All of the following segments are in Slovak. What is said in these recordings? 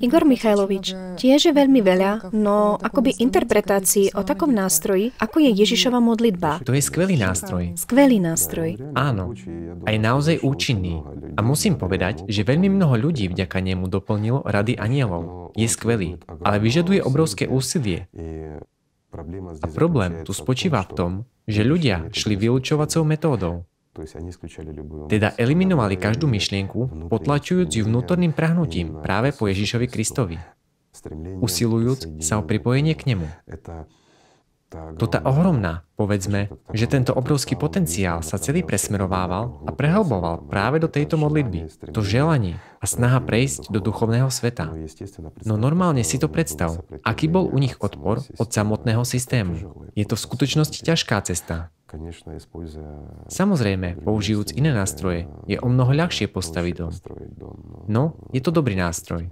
Igor Michajlovič, tiež je veľmi veľa, no akoby interpretácií o takom nástroji, ako je Ježišova modlitba. To je skvelý nástroj. Skvelý nástroj. Áno, a je naozaj účinný. A musím povedať, že veľmi mnoho ľudí vďaka nemu doplnilo rady anielov. Je skvelý, ale vyžaduje obrovské úsilie. A problém tu spočíva v tom, že ľudia šli vylúčovacou metódou. Teda eliminovali každú myšlienku, potlačujúc ju vnútorným prahnutím práve po Ježišovi Kristovi, usilujúc sa o pripojenie k nemu. To tá tota ohromná, povedzme, že tento obrovský potenciál sa celý presmerovával a prehlboval práve do tejto modlitby, to želanie a snaha prejsť do duchovného sveta. No normálne si to predstav, aký bol u nich odpor od samotného systému. Je to v skutočnosti ťažká cesta, Samozrejme, použijúc iné nástroje, je o mnoho ľahšie postaviť dom. No, je to dobrý nástroj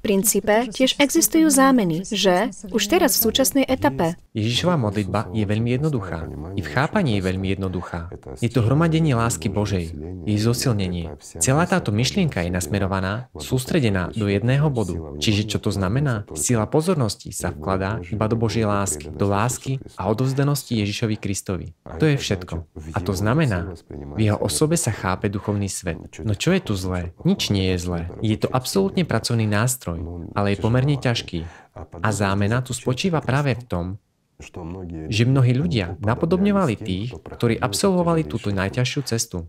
princípe tiež existujú zámeny, že už teraz v súčasnej etape. Ježišová modlitba je veľmi jednoduchá. I v chápaní je veľmi jednoduchá. Je to hromadenie lásky Božej, jej zosilnenie. Celá táto myšlienka je nasmerovaná, sústredená do jedného bodu. Čiže čo to znamená? Sila pozornosti sa vkladá iba do Božej lásky, do lásky a odovzdanosti Ježišovi Kristovi. To je všetko. A to znamená, v jeho osobe sa chápe duchovný svet. No čo je tu zlé? Nič nie je zlé. Je to absolútne pracovný nástroj nástroj, no, ale je pomerne no, ťažký. A zámena tu spočíva práve v tom, že mnohí ľudia napodobňovali tých, ktorí absolvovali túto najťažšiu cestu.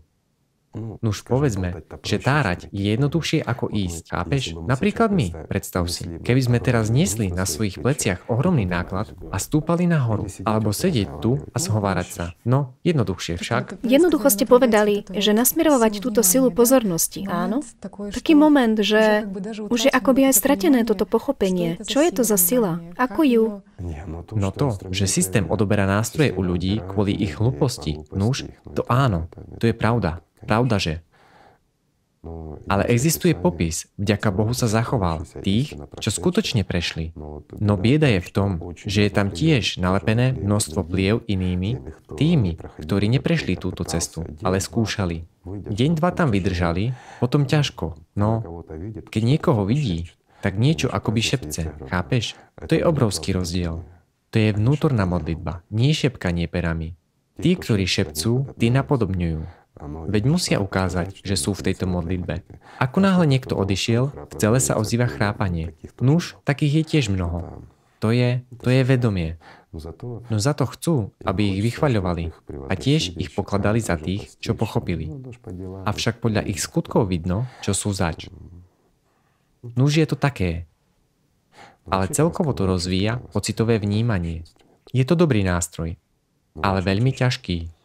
No, nuž povedzme, že tárať je jednoduchšie ako ísť, chápeš? Napríklad my, predstav si, keby sme teraz niesli na svojich pleciach ohromný náklad a stúpali nahoru, alebo sedieť tu a zhovárať sa. No, jednoduchšie však. Jednoducho ste povedali, že nasmerovať túto silu pozornosti, áno? Taký moment, že už je akoby aj stratené toto pochopenie. Čo je to za sila? Ako ju? No to, no že systém no. odoberá nástroje u ľudí kvôli ich hlúposti, nuž, to áno, to je pravda pravda, že? No, ale existuje popis, vďaka Bohu sa zachoval, tých, čo skutočne prešli. No, no bieda je v tom, že je tam tiež nalepené množstvo pliev inými, tými, ktorí neprešli túto cestu, ale skúšali. Deň dva tam vydržali, potom ťažko. No, keď niekoho vidí, tak niečo akoby šepce, chápeš? To je obrovský rozdiel. To je vnútorná modlitba, nie šepkanie perami. Tí, ktorí šepcú, tí napodobňujú. Veď musia ukázať, že sú v tejto modlitbe. Ako náhle niekto odišiel, v cele sa ozýva chrápanie. Nuž, takých je tiež mnoho. To je, to je vedomie. No za to chcú, aby ich vychvaľovali a tiež ich pokladali za tých, čo pochopili. Avšak podľa ich skutkov vidno, čo sú zač. Nuž je to také, ale celkovo to rozvíja pocitové vnímanie. Je to dobrý nástroj, ale veľmi ťažký.